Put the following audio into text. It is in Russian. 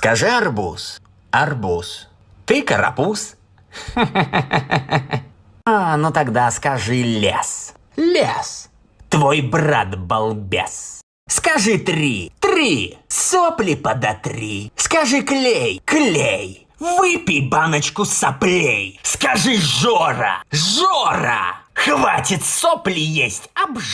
Скажи арбуз. Арбуз. Ты карапуз. А, ну тогда скажи лес. Лес. Твой брат балбес. Скажи три. Три. Сопли подотри. Скажи клей. Клей. Выпей баночку соплей. Скажи Жора. Жора. Хватит сопли есть. Обж...